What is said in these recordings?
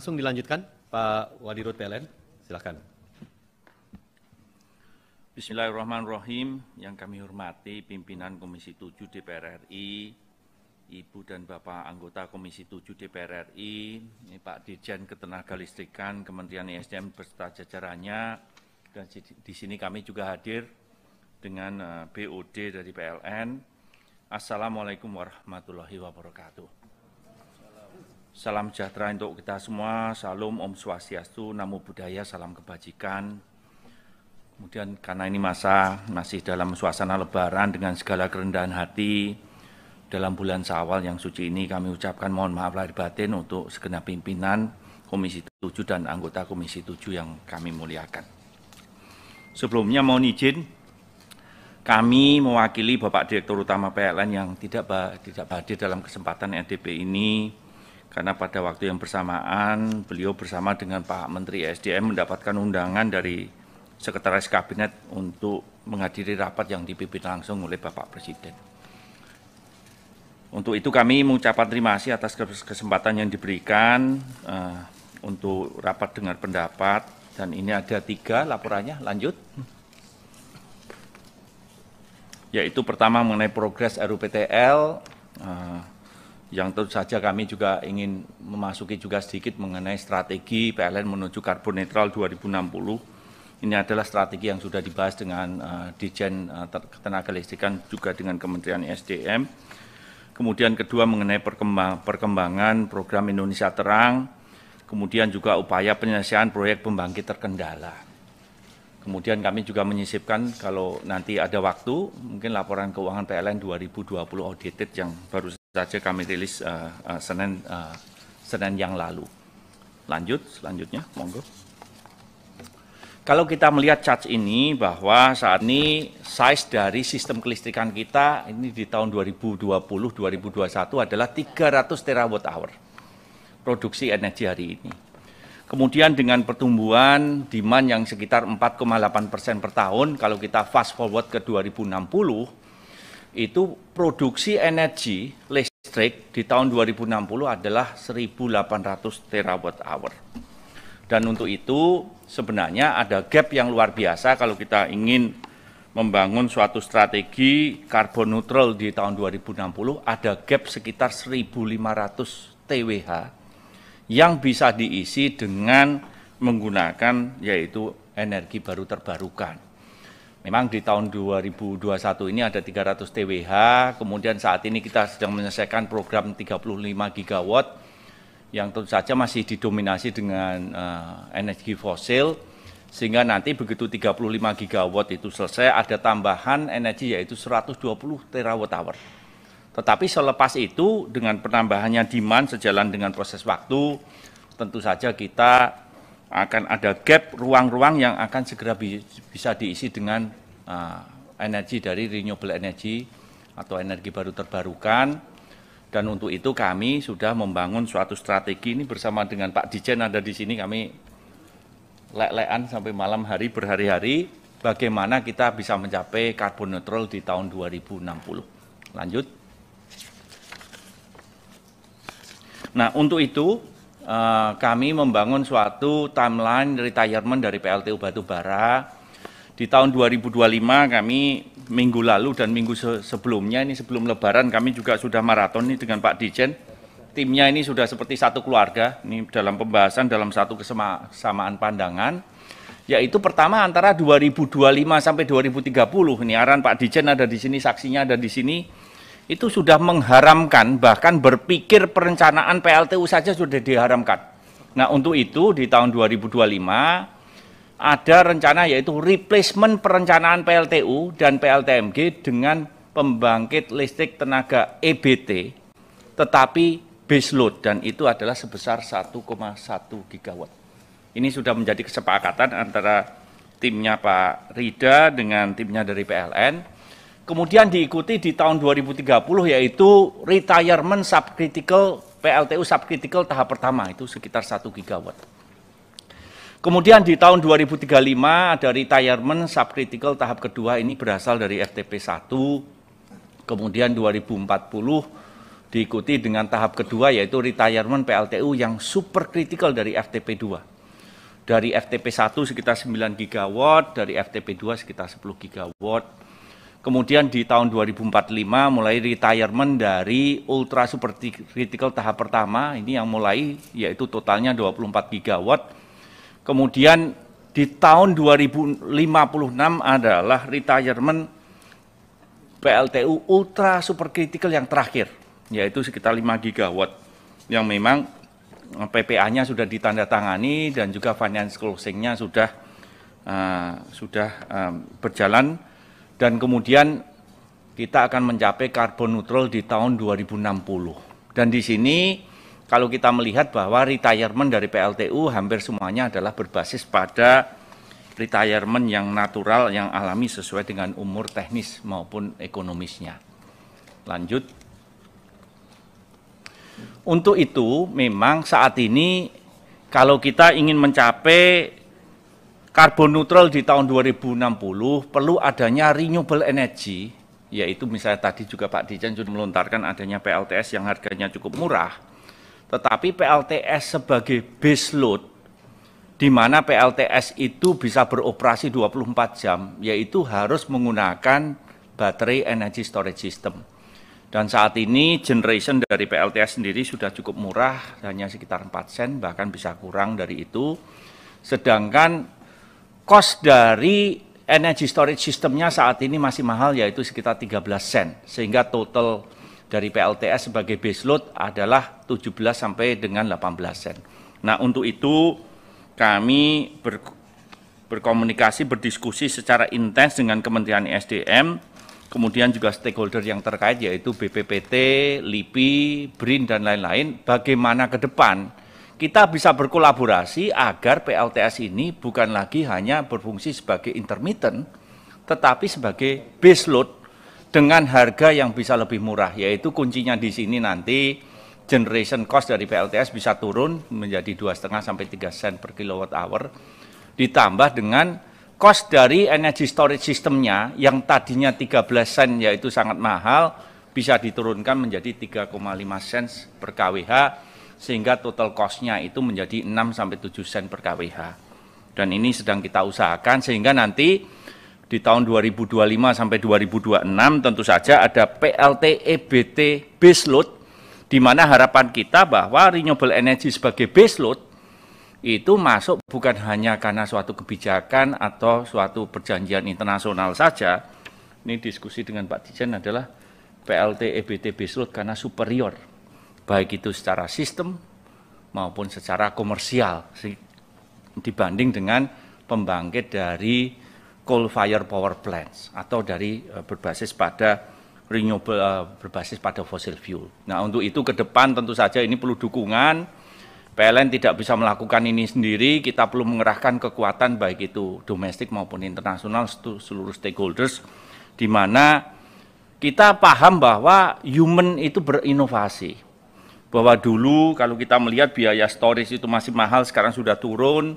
Langsung dilanjutkan Pak Wadirut PLN, silakan. Bismillahirrahmanirrahim, yang kami hormati pimpinan Komisi 7 DPR RI, Ibu dan Bapak anggota Komisi 7 DPR RI, ini Pak Dirjen Ketenagalistrikan Kementerian ESDM beserta jajarannya, dan di sini kami juga hadir dengan eh, BOD dari PLN. Assalamualaikum warahmatullahi wabarakatuh. Salam sejahtera untuk kita semua, salam Om Swastiastu, Namo Buddhaya, salam kebajikan. Kemudian karena ini masa masih dalam suasana lebaran dengan segala kerendahan hati, dalam bulan sawal yang suci ini kami ucapkan mohon maaf lahir batin untuk segenap pimpinan Komisi 7 dan anggota Komisi 7 yang kami muliakan. Sebelumnya mohon izin, kami mewakili Bapak Direktur Utama PLN yang tidak tidak hadir dalam kesempatan RDP ini, karena pada waktu yang bersamaan beliau bersama dengan Pak Menteri SDM mendapatkan undangan dari Sekretaris Kabinet untuk menghadiri rapat yang dipimpin langsung oleh Bapak Presiden. Untuk itu kami mengucapkan terima kasih atas kesempatan yang diberikan uh, untuk rapat dengar pendapat dan ini ada tiga laporannya lanjut yaitu pertama mengenai progres RUPTL uh, eh, yang tentu saja kami juga ingin memasuki juga sedikit mengenai strategi PLN menuju karbon netral 2060. Ini adalah strategi yang sudah dibahas dengan uh, Dijen uh, Ketenaga Listrikan juga dengan Kementerian SDM. Kemudian kedua mengenai perkembang, perkembangan program Indonesia Terang, kemudian juga upaya penyelesaian proyek pembangkit terkendala. Kemudian kami juga menyisipkan kalau nanti ada waktu, mungkin laporan keuangan PLN 2020 audited yang baru saja kami rilis uh, uh, Senin uh, Senin yang lalu. Lanjut, selanjutnya, monggo. Kalau kita melihat chart ini bahwa saat ini size dari sistem kelistrikan kita ini di tahun 2020-2021 adalah 300 terawatt hour produksi energi hari ini. Kemudian dengan pertumbuhan demand yang sekitar 4,8 persen per tahun, kalau kita fast forward ke 2060, itu produksi energi listrik di tahun 2060 adalah 1800 terawatt hour. Dan untuk itu sebenarnya ada gap yang luar biasa kalau kita ingin membangun suatu strategi karbon neutral di tahun 2060 ada gap sekitar 1500 TWH yang bisa diisi dengan menggunakan yaitu energi baru terbarukan. Memang di tahun 2021 ini ada 300 TWh, kemudian saat ini kita sedang menyelesaikan program 35 gigawatt yang tentu saja masih didominasi dengan uh, energi fosil sehingga nanti begitu 35 gigawatt itu selesai ada tambahan energi yaitu 120 terawatt hour. Tetapi selepas itu dengan penambahannya demand sejalan dengan proses waktu tentu saja kita akan ada gap ruang-ruang yang akan segera bi bisa diisi dengan uh, energi dari renewable energy atau energi baru terbarukan dan untuk itu kami sudah membangun suatu strategi ini bersama dengan Pak Dijen ada di sini kami lelean sampai malam hari berhari-hari bagaimana kita bisa mencapai karbon neutral di tahun 2060. Lanjut. Nah, untuk itu Eh, kami membangun suatu timeline retirement dari PLTU Batubara. Di tahun 2025 kami minggu lalu dan minggu se sebelumnya ini sebelum lebaran kami juga sudah maraton nih dengan Pak Dijen. Timnya ini sudah seperti satu keluarga, ini dalam pembahasan dalam satu kesamaan pandangan yaitu pertama antara 2025 sampai 2030. Ini aran Pak Dijen ada di sini, saksinya ada di sini itu sudah mengharamkan bahkan berpikir perencanaan PLTU saja sudah diharamkan. Nah, untuk itu di tahun 2025 ada rencana yaitu replacement perencanaan PLTU dan PLTMG dengan pembangkit listrik tenaga EBT tetapi base load dan itu adalah sebesar 1,1 gigawatt. Ini sudah menjadi kesepakatan antara timnya Pak Rida dengan timnya dari PLN kemudian diikuti di tahun 2030 yaitu retirement subcritical PLTU subcritical tahap pertama itu sekitar 1 gigawatt. Kemudian di tahun 2035 ada retirement subcritical tahap kedua ini berasal dari RTP 1. Kemudian 2040 diikuti dengan tahap kedua yaitu retirement PLTU yang super critical dari RTP 2. Dari FTP 1 sekitar 9 gigawatt, dari FTP 2 sekitar 10 gigawatt Kemudian di tahun 2045 mulai retirement dari ultra super critical tahap pertama ini yang mulai yaitu totalnya 24 gigawatt. Kemudian di tahun 2056 adalah retirement PLTU ultra super critical yang terakhir yaitu sekitar 5 gigawatt yang memang eh, PPA-nya sudah ditandatangani dan juga finance closing-nya sudah uh, sudah um, berjalan dan kemudian kita akan mencapai karbon neutral di tahun 2060. Dan di sini kalau kita melihat bahwa retirement dari PLTU hampir semuanya adalah berbasis pada retirement yang natural yang alami sesuai dengan umur teknis maupun ekonomisnya. Lanjut. Untuk itu memang saat ini kalau kita ingin mencapai karbon neutral di tahun 2060 perlu adanya renewable energy, yaitu misalnya tadi juga Pak Dijan sudah melontarkan adanya PLTS yang harganya cukup murah, tetapi PLTS sebagai base load, di mana PLTS itu bisa beroperasi 24 jam, yaitu harus menggunakan baterai energy storage system. Dan saat ini generation dari PLTS sendiri sudah cukup murah, hanya sekitar 4 sen, bahkan bisa kurang dari itu. Sedangkan cost dari energy storage sistemnya saat ini masih mahal yaitu sekitar 13 sen sehingga total dari PLTS sebagai base load adalah 17 sampai dengan 18 sen. Nah, untuk itu kami ber, berkomunikasi, berdiskusi secara intens dengan Kementerian SDM, kemudian juga stakeholder yang terkait yaitu BPPT, LIPI, BRIN dan lain-lain bagaimana ke depan kita bisa berkolaborasi agar PLTS ini bukan lagi hanya berfungsi sebagai intermittent, tetapi sebagai base load dengan harga yang bisa lebih murah, yaitu kuncinya di sini nanti generation cost dari PLTS bisa turun menjadi dua setengah sampai tiga sen per kilowatt hour, ditambah dengan cost dari energy storage sistemnya yang tadinya 13 sen yaitu sangat mahal bisa diturunkan menjadi 3,5 sen per kWh sehingga total cost-nya itu menjadi 6 sampai 7 sen per kWh. Dan ini sedang kita usahakan sehingga nanti di tahun 2025 sampai 2026 tentu saja ada PLT EBT baseload di mana harapan kita bahwa renewable energy sebagai baseload itu masuk bukan hanya karena suatu kebijakan atau suatu perjanjian internasional saja. Ini diskusi dengan Pak Dijen adalah PLT EBT baseload karena superior baik itu secara sistem maupun secara komersial dibanding dengan pembangkit dari coal fire power plants atau dari eh, berbasis pada renewable eh, berbasis pada fossil fuel. Nah, untuk itu ke depan tentu saja ini perlu dukungan. PLN tidak bisa melakukan ini sendiri, kita perlu mengerahkan kekuatan baik itu domestik maupun internasional seluruh stakeholders di mana kita paham bahwa human itu berinovasi bahwa dulu kalau kita melihat biaya storage itu masih mahal, sekarang sudah turun.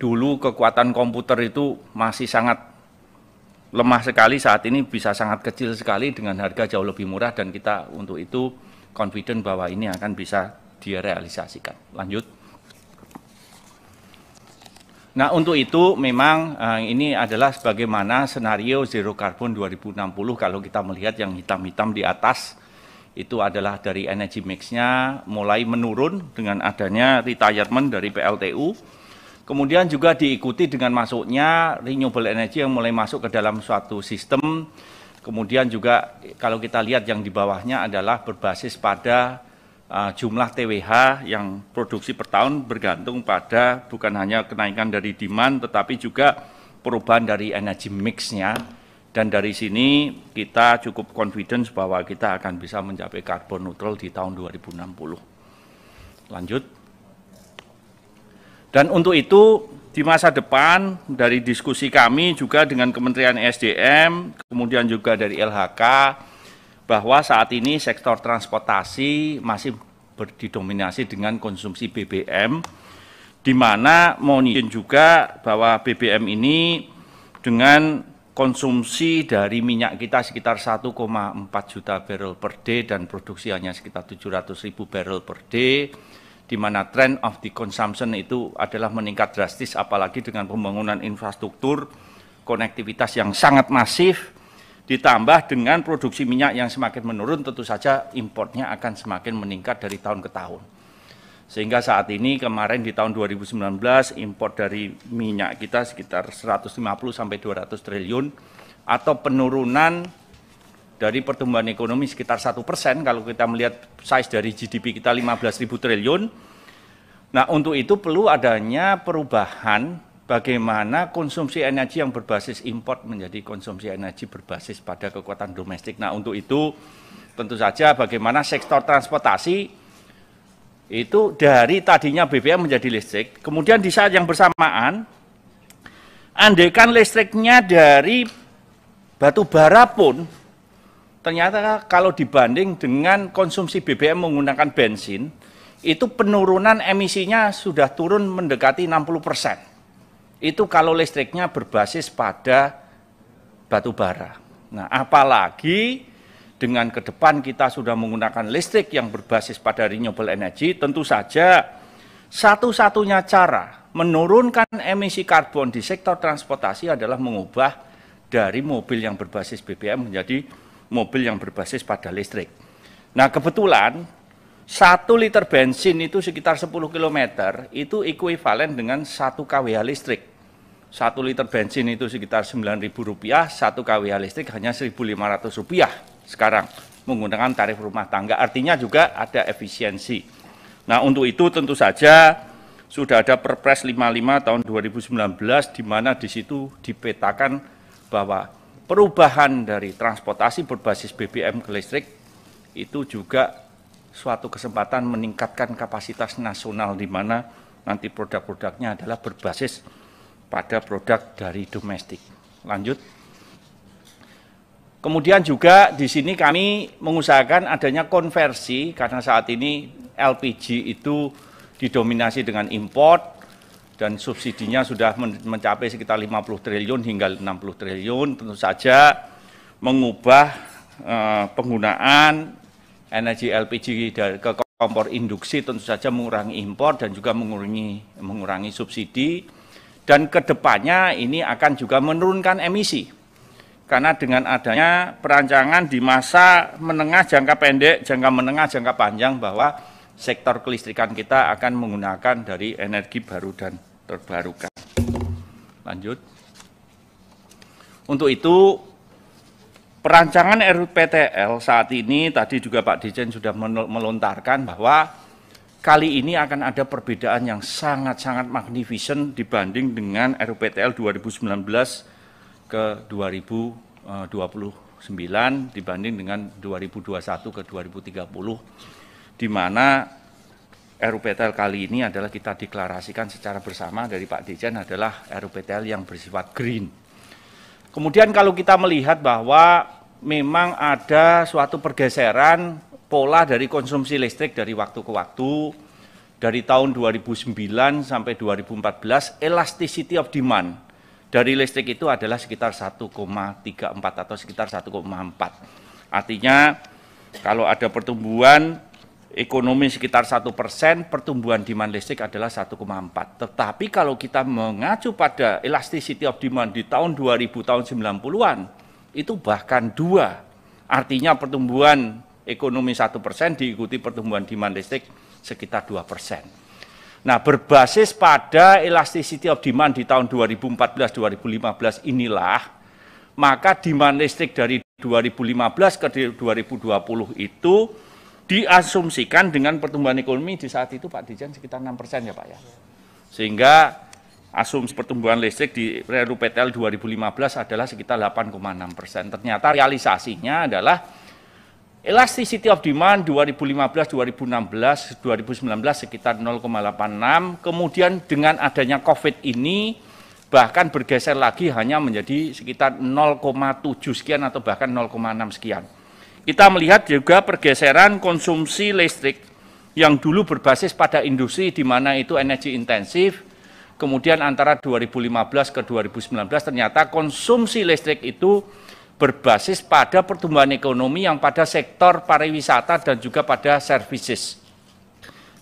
Dulu kekuatan komputer itu masih sangat lemah sekali, saat ini bisa sangat kecil sekali dengan harga jauh lebih murah dan kita untuk itu confident bahwa ini akan bisa direalisasikan. Lanjut. Nah untuk itu memang uh, ini adalah sebagaimana senario zero carbon 2060 kalau kita melihat yang hitam-hitam di atas itu adalah dari energi mixnya mulai menurun dengan adanya retirement dari PLTU. Kemudian juga diikuti dengan masuknya renewable energy yang mulai masuk ke dalam suatu sistem. Kemudian juga kalau kita lihat yang di bawahnya adalah berbasis pada uh, jumlah TWH yang produksi per tahun bergantung pada bukan hanya kenaikan dari demand tetapi juga perubahan dari energi mixnya. nya dan dari sini kita cukup confidence bahwa kita akan bisa mencapai karbon neutral di tahun 2060. Lanjut. Dan untuk itu di masa depan dari diskusi kami juga dengan Kementerian SDM, kemudian juga dari LHK, bahwa saat ini sektor transportasi masih didominasi dengan konsumsi BBM, di mana mau juga bahwa BBM ini dengan konsumsi dari minyak kita sekitar 1,4 juta barrel per day dan produksi hanya sekitar 700 ribu barrel per day di mana trend of the consumption itu adalah meningkat drastis apalagi dengan pembangunan infrastruktur konektivitas yang sangat masif ditambah dengan produksi minyak yang semakin menurun tentu saja importnya akan semakin meningkat dari tahun ke tahun sehingga saat ini kemarin di tahun 2019 impor dari minyak kita sekitar 150 sampai 200 triliun atau penurunan dari pertumbuhan ekonomi sekitar satu persen kalau kita melihat size dari GDP kita 15.000 triliun. Nah untuk itu perlu adanya perubahan bagaimana konsumsi energi yang berbasis import menjadi konsumsi energi berbasis pada kekuatan domestik. Nah untuk itu tentu saja bagaimana sektor transportasi itu dari tadinya BBM menjadi listrik, kemudian di saat yang bersamaan, andekan listriknya dari batu bara pun, ternyata kalau dibanding dengan konsumsi BBM menggunakan bensin, itu penurunan emisinya sudah turun mendekati 60 persen. Itu kalau listriknya berbasis pada batu bara. Nah, apalagi dengan ke depan kita sudah menggunakan listrik yang berbasis pada renewable energy, tentu saja satu-satunya cara menurunkan emisi karbon di sektor transportasi adalah mengubah dari mobil yang berbasis BBM menjadi mobil yang berbasis pada listrik. Nah kebetulan satu liter bensin itu sekitar 10 km itu ekuivalen dengan satu kWh listrik. Satu liter bensin itu sekitar 9.000 rupiah, satu kWh listrik hanya 1.500 rupiah sekarang menggunakan tarif rumah tangga. Artinya juga ada efisiensi. Nah, untuk itu tentu saja sudah ada Perpres 55 tahun 2019 di mana di situ dipetakan bahwa perubahan dari transportasi berbasis BBM ke listrik itu juga suatu kesempatan meningkatkan kapasitas nasional di mana nanti produk-produknya adalah berbasis pada produk dari domestik. Lanjut. Kemudian juga di sini kami mengusahakan adanya konversi karena saat ini LPG itu didominasi dengan import dan subsidinya sudah mencapai sekitar 50 triliun hingga 60 triliun tentu saja mengubah eh, penggunaan energi LPG dari ke kompor induksi tentu saja mengurangi impor dan juga mengurangi mengurangi subsidi dan kedepannya ini akan juga menurunkan emisi karena dengan adanya perancangan di masa menengah jangka pendek, jangka menengah, jangka panjang bahwa sektor kelistrikan kita akan menggunakan dari energi baru dan terbarukan. Lanjut. Untuk itu perancangan RUPTL saat ini tadi juga Pak Dijen sudah melontarkan bahwa kali ini akan ada perbedaan yang sangat-sangat magnificent dibanding dengan RUPTL 2019 ke 2029 eh, dibanding dengan 2021 ke 2030 di mana RUPTL kali ini adalah kita deklarasikan secara bersama dari Pak Dijen adalah RUPTL yang bersifat green. Kemudian kalau kita melihat bahwa memang ada suatu pergeseran pola dari konsumsi listrik dari waktu ke waktu, dari tahun 2009 sampai 2014 elasticity of demand dari listrik itu adalah sekitar 1,34 atau sekitar 1,4. Artinya kalau ada pertumbuhan ekonomi sekitar satu persen, pertumbuhan demand listrik adalah 1,4. Tetapi kalau kita mengacu pada elasticity of demand di tahun 2000 tahun 90-an, itu bahkan dua. Artinya pertumbuhan ekonomi satu persen diikuti pertumbuhan demand listrik sekitar dua persen. Nah, berbasis pada elasticity of demand di tahun 2014-2015 inilah, maka demand listrik dari 2015 ke 2020 itu diasumsikan dengan pertumbuhan ekonomi di saat itu Pak Dijan sekitar 6 persen ya Pak ya. Sehingga asumsi pertumbuhan listrik di RUPTL 2015 adalah sekitar 8,6 persen. Ternyata realisasinya adalah Elasticity of demand 2015, 2016, 2019 sekitar 0,86. Kemudian dengan adanya COVID ini bahkan bergeser lagi hanya menjadi sekitar 0,7 sekian atau bahkan 0,6 sekian. Kita melihat juga pergeseran konsumsi listrik yang dulu berbasis pada industri di mana itu energi intensif, kemudian antara 2015 ke 2019 ternyata konsumsi listrik itu berbasis pada pertumbuhan ekonomi yang pada sektor pariwisata dan juga pada services,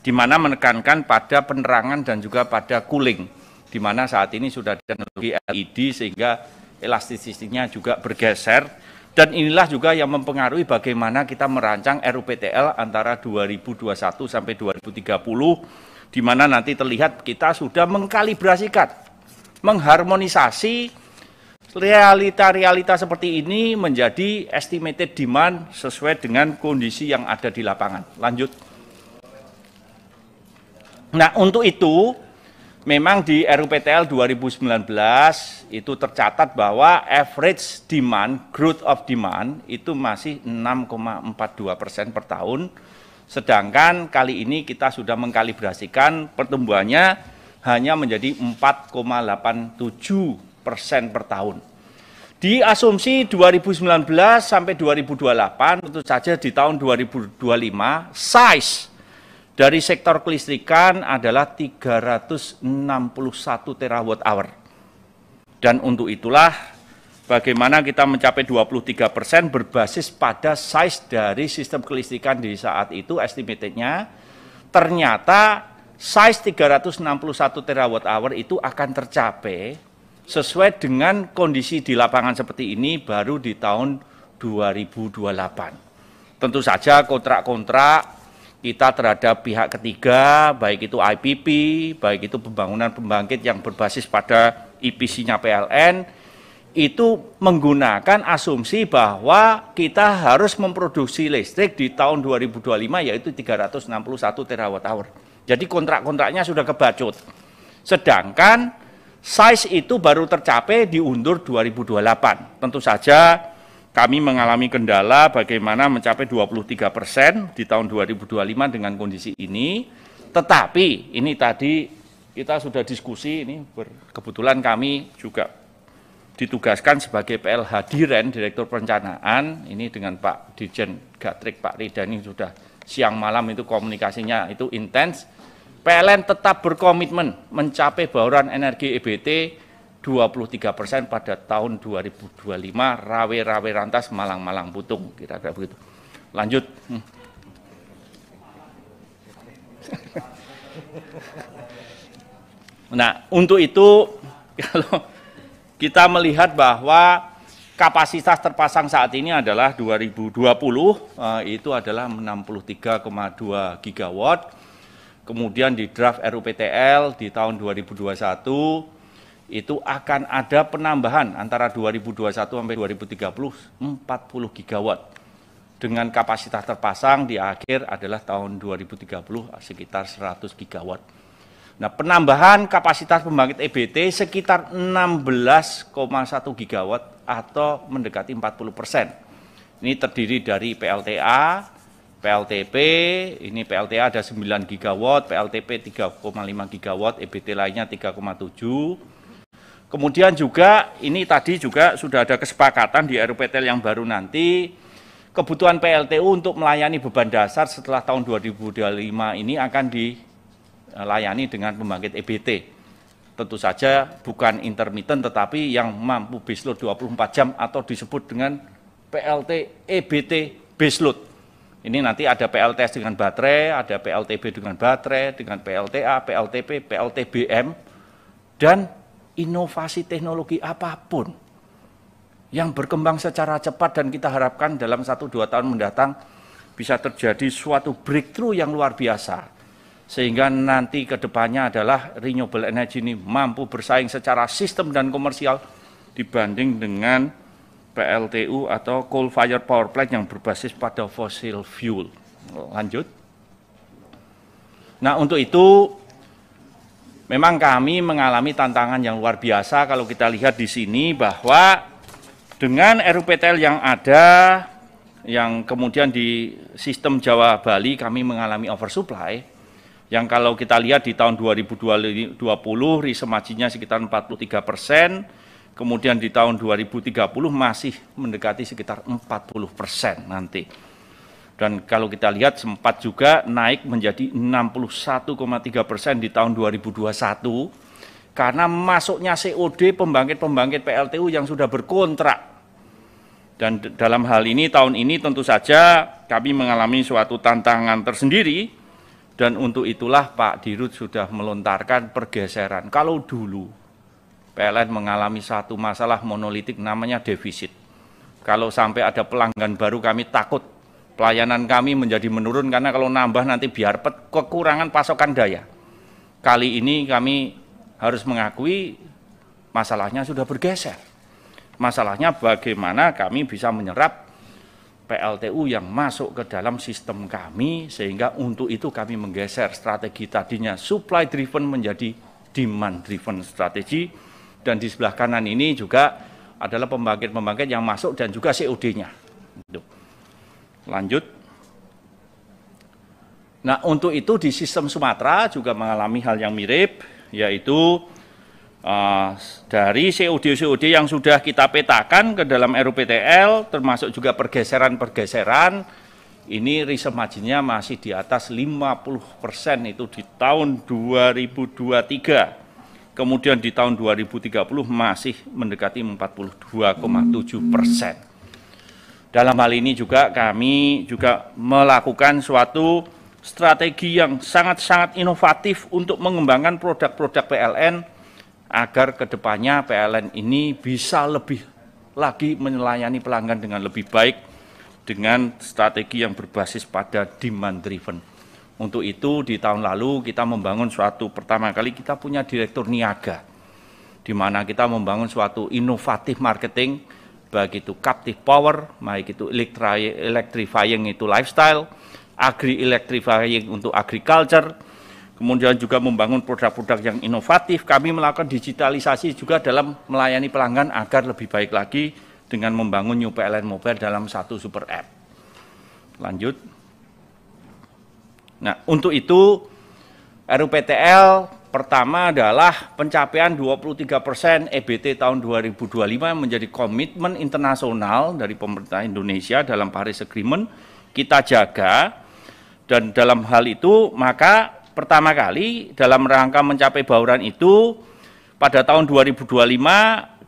di mana menekankan pada penerangan dan juga pada cooling, di mana saat ini sudah ada teknologi LED sehingga elastisitinya juga bergeser, dan inilah juga yang mempengaruhi bagaimana kita merancang RUPTL antara 2021 sampai 2030, di mana nanti terlihat kita sudah mengkalibrasikan, mengharmonisasi realita-realita seperti ini menjadi estimated demand sesuai dengan kondisi yang ada di lapangan. Lanjut. Nah, untuk itu memang di RUPTL 2019 itu tercatat bahwa average demand, growth of demand itu masih 6,42 persen per tahun. Sedangkan kali ini kita sudah mengkalibrasikan pertumbuhannya hanya menjadi 4,87 persen per tahun. Di asumsi 2019 sampai 2028, tentu saja di tahun 2025, size dari sektor kelistrikan adalah 361 terawatt hour. Dan untuk itulah bagaimana kita mencapai 23 persen berbasis pada size dari sistem kelistrikan di saat itu estimatednya ternyata size 361 terawatt hour itu akan tercapai sesuai dengan kondisi di lapangan seperti ini baru di tahun 2028. Tentu saja kontrak-kontrak kita terhadap pihak ketiga, baik itu IPP, baik itu pembangunan pembangkit yang berbasis pada IPC-nya PLN, itu menggunakan asumsi bahwa kita harus memproduksi listrik di tahun 2025 yaitu 361 terawatt hour. Jadi kontrak-kontraknya sudah kebacut. Sedangkan Size itu baru tercapai diundur undur 2028. Tentu saja kami mengalami kendala bagaimana mencapai 23 persen di tahun 2025 dengan kondisi ini. Tetapi ini tadi kita sudah diskusi ini kebetulan kami juga ditugaskan sebagai PLH Diren Direktur Perencanaan ini dengan Pak Dirjen Gatrik Pak Ridani sudah siang malam itu komunikasinya itu intens PLN tetap berkomitmen mencapai bauran energi EBT 23 persen pada tahun 2025 rawe-rawe rantas malang-malang putung kira-kira begitu. Lanjut. Hmm. Nah, untuk itu kalau kita melihat bahwa kapasitas terpasang saat ini adalah 2020 eh, itu adalah 63,2 gigawatt kemudian di draft RUPTL di tahun 2021 itu akan ada penambahan antara 2021 sampai 2030 40 gigawatt dengan kapasitas terpasang di akhir adalah tahun 2030 sekitar 100 gigawatt. Nah, penambahan kapasitas pembangkit EBT sekitar 16,1 gigawatt atau mendekati 40 persen. Ini terdiri dari PLTA, PLTP, ini PLTA ada 9 gigawatt, PLTP 3,5 gigawatt, EBT lainnya 3,7. Kemudian juga ini tadi juga sudah ada kesepakatan di RUPTL yang baru nanti kebutuhan PLTU untuk melayani beban dasar setelah tahun 2025 ini akan dilayani dengan pembangkit EBT. Tentu saja bukan intermittent tetapi yang mampu baseload 24 jam atau disebut dengan PLT EBT baseload ini nanti ada PLTS dengan baterai, ada PLTB dengan baterai, dengan PLTA, PLTP, PLTBM, dan inovasi teknologi apapun yang berkembang secara cepat dan kita harapkan dalam 1-2 tahun mendatang bisa terjadi suatu breakthrough yang luar biasa. Sehingga nanti ke depannya adalah renewable energy ini mampu bersaing secara sistem dan komersial dibanding dengan PLTU atau coal fired power plant yang berbasis pada fossil fuel. Lanjut. Nah, untuk itu memang kami mengalami tantangan yang luar biasa kalau kita lihat di sini bahwa dengan RUPTL yang ada yang kemudian di sistem Jawa Bali kami mengalami oversupply yang kalau kita lihat di tahun 2020 risemajinya sekitar 43 persen, kemudian di tahun 2030 masih mendekati sekitar 40 persen nanti. Dan kalau kita lihat sempat juga naik menjadi 61,3 persen di tahun 2021 karena masuknya COD pembangkit-pembangkit PLTU yang sudah berkontrak. Dan dalam hal ini tahun ini tentu saja kami mengalami suatu tantangan tersendiri dan untuk itulah Pak Dirut sudah melontarkan pergeseran. Kalau dulu PLN mengalami satu masalah monolitik namanya defisit. Kalau sampai ada pelanggan baru kami takut pelayanan kami menjadi menurun karena kalau nambah nanti biar pet, kekurangan pasokan daya. Kali ini kami harus mengakui masalahnya sudah bergeser. Masalahnya bagaimana kami bisa menyerap PLTU yang masuk ke dalam sistem kami sehingga untuk itu kami menggeser strategi tadinya supply driven menjadi demand driven strategi dan di sebelah kanan ini juga adalah pembangkit-pembangkit yang masuk dan juga COD-nya. Gitu. Lanjut. Nah, untuk itu di sistem Sumatera juga mengalami hal yang mirip, yaitu uh, dari COD-COD yang sudah kita petakan ke dalam RUPTL, termasuk juga pergeseran-pergeseran, ini riset marginnya masih di atas 50% itu di tahun 2023 kemudian di tahun 2030 masih mendekati 42,7 persen. Dalam hal ini juga kami juga melakukan suatu strategi yang sangat-sangat inovatif untuk mengembangkan produk-produk PLN agar kedepannya PLN ini bisa lebih lagi melayani pelanggan dengan lebih baik dengan strategi yang berbasis pada demand driven untuk itu di tahun lalu kita membangun suatu pertama kali kita punya direktur niaga di mana kita membangun suatu inovatif marketing baik itu captive power, baik itu electrifying itu lifestyle, agri electrifying untuk agriculture, kemudian juga membangun produk-produk yang inovatif. Kami melakukan digitalisasi juga dalam melayani pelanggan agar lebih baik lagi dengan membangun New PLN Mobile dalam satu super app. Lanjut. Nah, untuk itu RUPTL pertama adalah pencapaian 23% EBT tahun 2025 menjadi komitmen internasional dari pemerintah Indonesia dalam Paris Agreement kita jaga dan dalam hal itu maka pertama kali dalam rangka mencapai bauran itu pada tahun 2025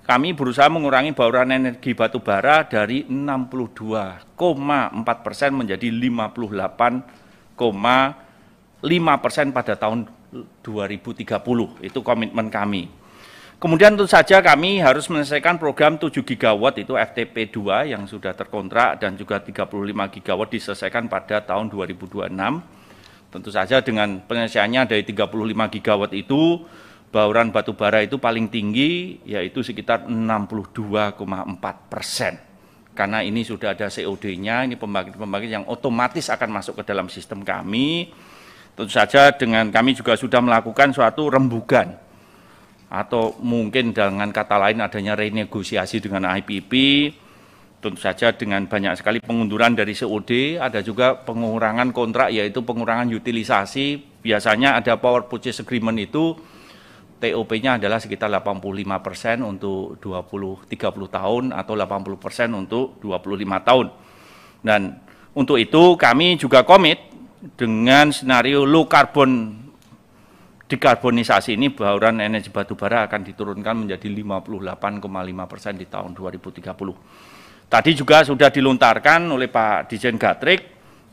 kami berusaha mengurangi bauran energi batu bara dari 62,4 persen menjadi 58 persen pada tahun 2030. Itu komitmen kami. Kemudian tentu saja kami harus menyelesaikan program 7 gigawatt itu FTP 2 yang sudah terkontrak dan juga 35 gigawatt diselesaikan pada tahun 2026. Tentu saja dengan penyelesaiannya dari 35 gigawatt itu bauran batu bara itu paling tinggi yaitu sekitar 62,4 persen karena ini sudah ada COD-nya, ini pembangkit-pembangkit yang otomatis akan masuk ke dalam sistem kami. Tentu saja dengan kami juga sudah melakukan suatu rembukan atau mungkin dengan kata lain adanya renegosiasi dengan IPP. Tentu saja dengan banyak sekali pengunduran dari COD, ada juga pengurangan kontrak yaitu pengurangan utilisasi. Biasanya ada power purchase agreement itu TOP-nya adalah sekitar 85% persen untuk 20 30 tahun atau 80% persen untuk 25 tahun. Dan untuk itu kami juga komit dengan senario low carbon dekarbonisasi ini bauran energi batu bara akan diturunkan menjadi 58,5 persen di tahun 2030. Tadi juga sudah dilontarkan oleh Pak Dijen Gatrik,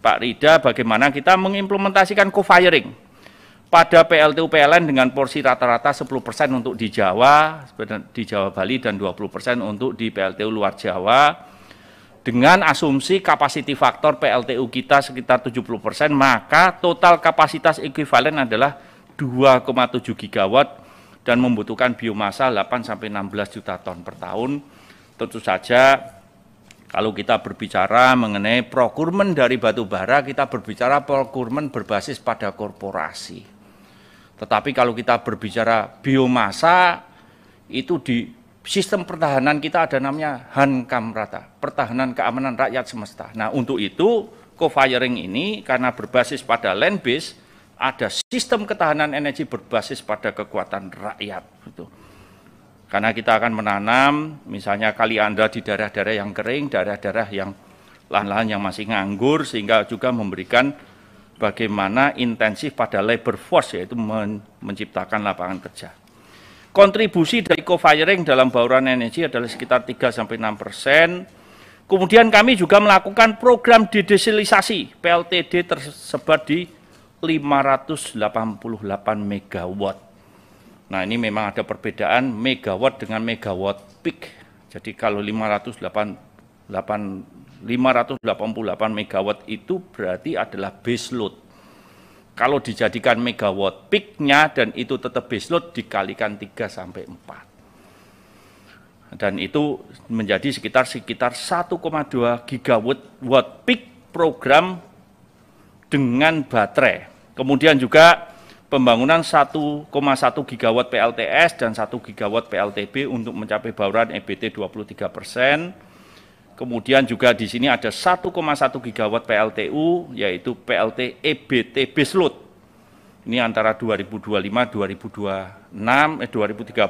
Pak Rida, bagaimana kita mengimplementasikan co-firing pada PLTU PLN dengan porsi rata-rata 10% untuk di Jawa, di Jawa Bali dan 20% untuk di PLTU luar Jawa. Dengan asumsi kapasiti faktor PLTU kita sekitar 70%, maka total kapasitas ekuivalen adalah 2,7 gigawatt dan membutuhkan biomasa 8 sampai 16 juta ton per tahun. Tentu saja kalau kita berbicara mengenai prokurmen dari batu bara, kita berbicara prokurmen berbasis pada korporasi tetapi kalau kita berbicara biomasa, itu di sistem pertahanan kita ada namanya Hankam Rata, Pertahanan Keamanan Rakyat Semesta. Nah untuk itu co-firing ini karena berbasis pada land base, ada sistem ketahanan energi berbasis pada kekuatan rakyat. Gitu. Karena kita akan menanam misalnya kali Anda di daerah-daerah yang kering, daerah-daerah yang lahan-lahan yang masih nganggur, sehingga juga memberikan bagaimana intensif pada labor force yaitu men menciptakan lapangan kerja. Kontribusi dari co-firing dalam bauran energi adalah sekitar 3 sampai 6 persen. Kemudian kami juga melakukan program dedesilisasi PLTD tersebar di 588 megawatt. Nah ini memang ada perbedaan megawatt dengan megawatt peak. Jadi kalau 588 588 megawatt itu berarti adalah base load. Kalau dijadikan megawatt peaknya dan itu tetap base load dikalikan 3 sampai 4. Dan itu menjadi sekitar sekitar 1,2 gigawatt watt peak program dengan baterai. Kemudian juga pembangunan 1,1 gigawatt PLTS dan 1 gigawatt PLTB untuk mencapai bauran EBT 23 persen Kemudian juga di sini ada 1,1 gigawatt PLTU yaitu PLT EBT baseload. Ini antara 2025 2026 eh 2030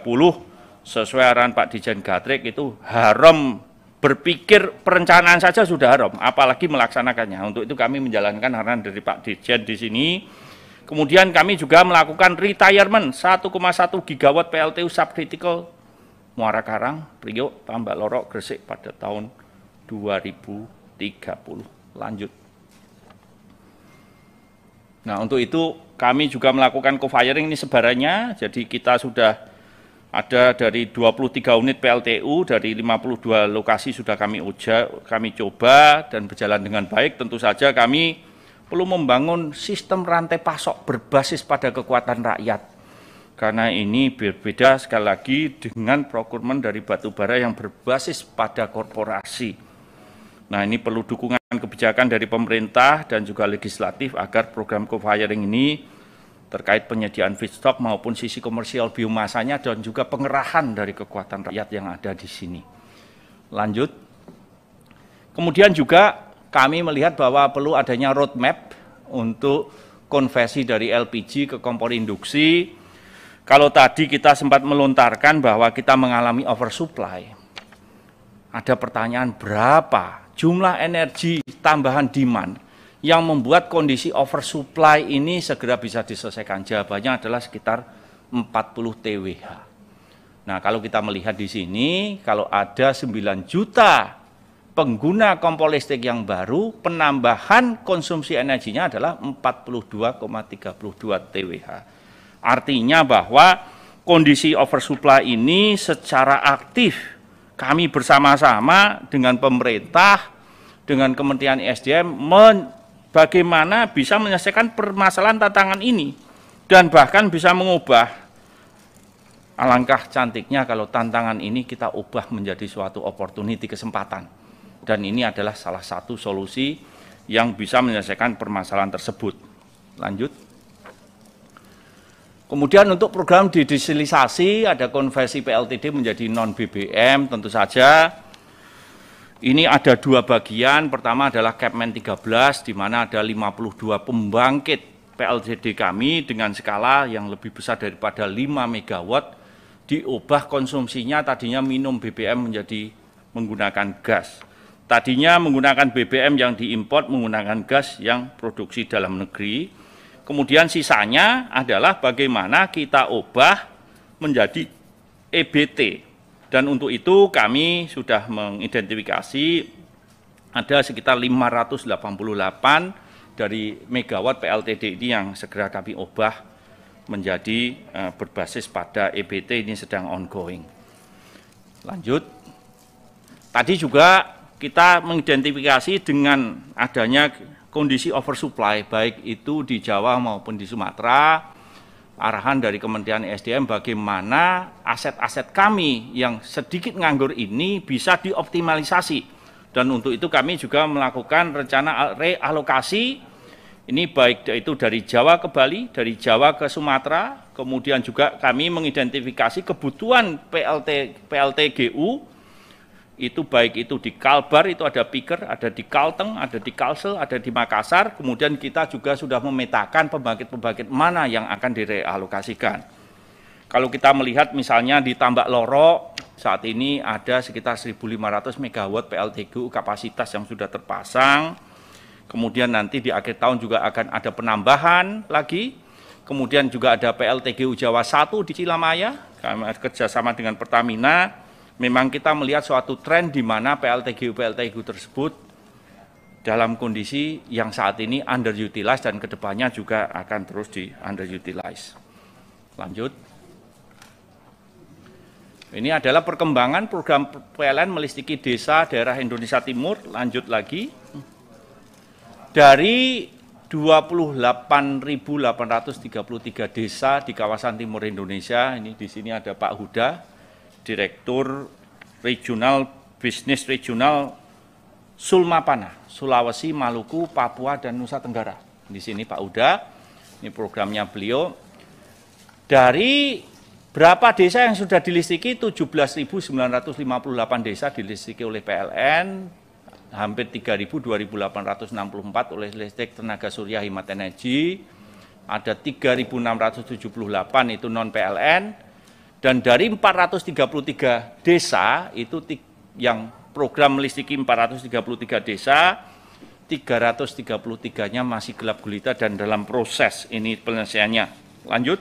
sesuai arahan Pak Dijen Gatrik itu haram berpikir perencanaan saja sudah haram apalagi melaksanakannya. Untuk itu kami menjalankan arahan dari Pak Dijen di sini. Kemudian kami juga melakukan retirement 1,1 gigawatt PLTU subcritical Muara Karang, Priok, Tambak Lorok, Gresik pada tahun 2030. Lanjut. Nah, untuk itu kami juga melakukan co-firing ini sebarannya. Jadi kita sudah ada dari 23 unit PLTU dari 52 lokasi sudah kami uja, kami coba dan berjalan dengan baik. Tentu saja kami perlu membangun sistem rantai pasok berbasis pada kekuatan rakyat. Karena ini berbeda sekali lagi dengan procurement dari batu bara yang berbasis pada korporasi. Nah ini perlu dukungan kebijakan dari pemerintah dan juga legislatif agar program co-firing ini terkait penyediaan feedstock maupun sisi komersial biomasanya dan juga pengerahan dari kekuatan rakyat yang ada di sini. Lanjut. Kemudian juga kami melihat bahwa perlu adanya roadmap untuk konversi dari LPG ke kompor induksi. Kalau tadi kita sempat melontarkan bahwa kita mengalami oversupply, ada pertanyaan berapa jumlah energi tambahan demand yang membuat kondisi oversupply ini segera bisa diselesaikan. Jawabannya adalah sekitar 40 TWH. Nah, kalau kita melihat di sini, kalau ada 9 juta pengguna kompor listrik yang baru, penambahan konsumsi energinya adalah 42,32 TWH. Artinya bahwa kondisi oversupply ini secara aktif kami bersama-sama dengan pemerintah, dengan Kementerian SDM, bagaimana bisa menyelesaikan permasalahan tantangan ini dan bahkan bisa mengubah Alangkah cantiknya kalau tantangan ini kita ubah menjadi suatu opportunity kesempatan. Dan ini adalah salah satu solusi yang bisa menyelesaikan permasalahan tersebut. Lanjut. Kemudian untuk program didisilisasi ada konversi PLTD menjadi non BBM tentu saja. Ini ada dua bagian. Pertama adalah Capmen 13 di mana ada 52 pembangkit PLTD kami dengan skala yang lebih besar daripada 5 MW diubah konsumsinya tadinya minum BBM menjadi menggunakan gas. Tadinya menggunakan BBM yang diimpor menggunakan gas yang produksi dalam negeri Kemudian sisanya adalah bagaimana kita ubah menjadi EBT. Dan untuk itu kami sudah mengidentifikasi ada sekitar 588 dari megawatt PLTD ini yang segera kami ubah menjadi e, berbasis pada EBT ini sedang ongoing. Lanjut. Tadi juga kita mengidentifikasi dengan adanya kondisi oversupply baik itu di Jawa maupun di Sumatera. Arahan dari Kementerian SDM bagaimana aset-aset kami yang sedikit nganggur ini bisa dioptimalisasi. Dan untuk itu kami juga melakukan rencana realokasi ini baik itu dari Jawa ke Bali, dari Jawa ke Sumatera, kemudian juga kami mengidentifikasi kebutuhan PLT PLTGU itu baik itu di Kalbar itu ada piker, ada di Kalteng, ada di Kalsel, ada di Makassar. Kemudian kita juga sudah memetakan pembangkit-pembangkit mana yang akan direalokasikan. Kalau kita melihat misalnya di Tambak Loro saat ini ada sekitar 1.500 MW PLTGU kapasitas yang sudah terpasang. Kemudian nanti di akhir tahun juga akan ada penambahan lagi. Kemudian juga ada PLTGU Jawa 1 di Cilamaya, kerjasama dengan Pertamina memang kita melihat suatu tren di mana PLTGU PLTGU tersebut dalam kondisi yang saat ini underutilized dan kedepannya juga akan terus di underutilized. Lanjut. Ini adalah perkembangan program PLN melistiki desa daerah Indonesia Timur. Lanjut lagi. Dari 28.833 desa di kawasan timur Indonesia, ini di sini ada Pak Huda, Direktur Regional Bisnis Regional Sulmapana, Sulawesi, Maluku, Papua, dan Nusa Tenggara. Di sini Pak Uda, ini programnya beliau. Dari berapa desa yang sudah dilistiki? 17.958 desa dilistiki oleh PLN, hampir 3.2864 oleh listrik tenaga surya hemat energi, ada 3.678 itu non PLN, dan dari 433 desa itu yang program puluh 433 desa, 333-nya masih gelap gulita dan dalam proses ini penyelesaiannya. Lanjut.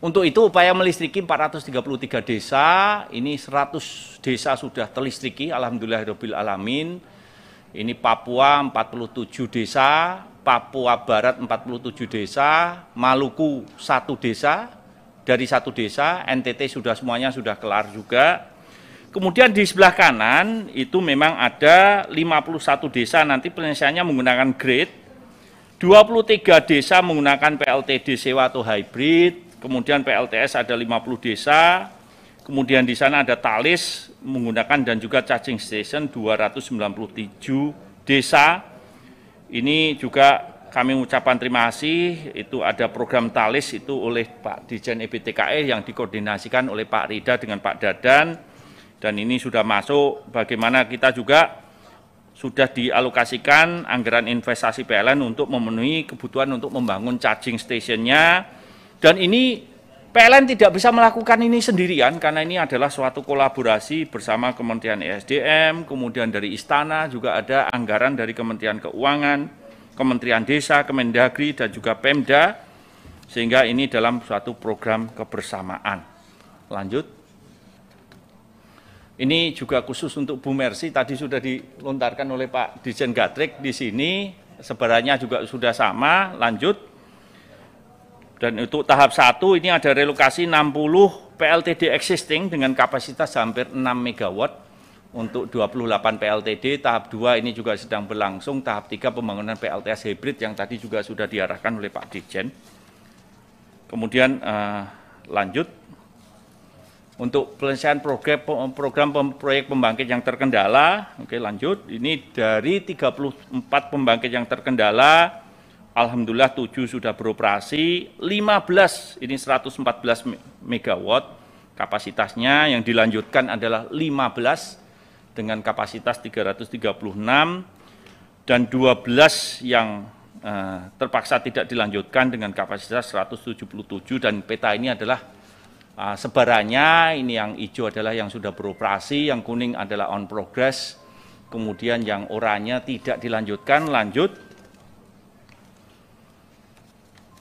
Untuk itu upaya melistriki 433 desa, ini 100 desa sudah terlistriki, Alhamdulillah Alamin. Ini Papua 47 desa, Papua Barat 47 desa, Maluku 1 desa, dari satu desa, NTT sudah semuanya sudah kelar juga. Kemudian di sebelah kanan itu memang ada 51 desa nanti penyelesaiannya menggunakan grid, 23 desa menggunakan PLTD sewa atau hybrid, kemudian PLTS ada 50 desa, kemudian di sana ada Talis menggunakan dan juga charging station 297 desa. Ini juga kami mengucapkan terima kasih. Itu ada program TALIS itu oleh Pak Dijen EBTKE e yang dikoordinasikan oleh Pak Rida dengan Pak Dadan. Dan ini sudah masuk bagaimana kita juga sudah dialokasikan anggaran investasi PLN untuk memenuhi kebutuhan untuk membangun charging stationnya. Dan ini PLN tidak bisa melakukan ini sendirian karena ini adalah suatu kolaborasi bersama Kementerian ESDM, kemudian dari Istana juga ada anggaran dari Kementerian Keuangan, Kementerian Desa, Kemendagri, dan juga Pemda, sehingga ini dalam suatu program kebersamaan. Lanjut. Ini juga khusus untuk Bu Mersi, tadi sudah dilontarkan oleh Pak Dirjen Gatrik di sini, sebarannya juga sudah sama, lanjut. Dan untuk tahap satu ini ada relokasi 60 PLTD existing dengan kapasitas hampir 6 MW untuk 28 PLTD, tahap 2 ini juga sedang berlangsung, tahap 3 pembangunan PLTS hybrid yang tadi juga sudah diarahkan oleh Pak Dijen. Kemudian eh, lanjut, untuk penyelesaian program, program proyek pembangkit yang terkendala, oke lanjut, ini dari 34 pembangkit yang terkendala, Alhamdulillah 7 sudah beroperasi, 15 ini 114 megawatt kapasitasnya yang dilanjutkan adalah 15 dengan kapasitas 336 dan 12 yang eh, terpaksa tidak dilanjutkan dengan kapasitas 177 dan peta ini adalah eh, sebarannya ini yang hijau adalah yang sudah beroperasi, yang kuning adalah on progress, kemudian yang oranye tidak dilanjutkan lanjut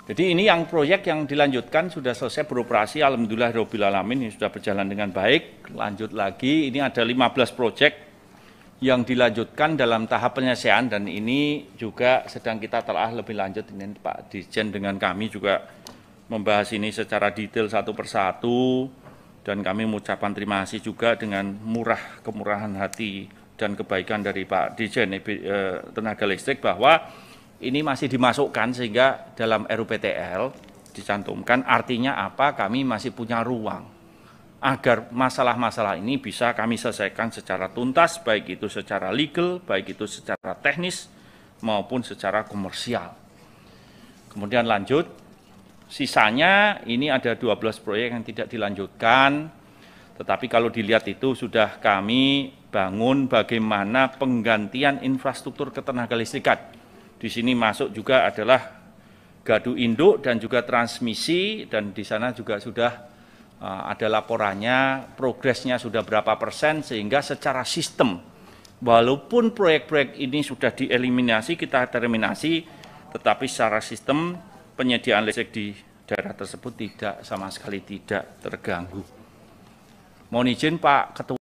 jadi ini yang proyek yang dilanjutkan sudah selesai beroperasi, alhamdulillah Robil alamin ini sudah berjalan dengan baik. Lanjut lagi, ini ada 15 proyek yang dilanjutkan dalam tahap penyelesaian dan ini juga sedang kita telah lebih lanjut ini Pak Dirjen dengan kami juga membahas ini secara detail satu persatu dan kami mengucapkan terima kasih juga dengan murah kemurahan hati dan kebaikan dari Pak Dirjen eh, Tenaga Listrik bahwa ini masih dimasukkan sehingga dalam RUPTL dicantumkan artinya apa kami masih punya ruang agar masalah-masalah ini bisa kami selesaikan secara tuntas baik itu secara legal, baik itu secara teknis maupun secara komersial. Kemudian lanjut sisanya ini ada 12 proyek yang tidak dilanjutkan tetapi kalau dilihat itu sudah kami bangun bagaimana penggantian infrastruktur ketenaga listrikan di sini masuk juga adalah gadu induk dan juga transmisi dan di sana juga sudah e, ada laporannya progresnya sudah berapa persen sehingga secara sistem walaupun proyek-proyek ini sudah dieliminasi kita terminasi tetapi secara sistem penyediaan listrik di daerah tersebut tidak sama sekali tidak terganggu. Mohon izin Pak Ketua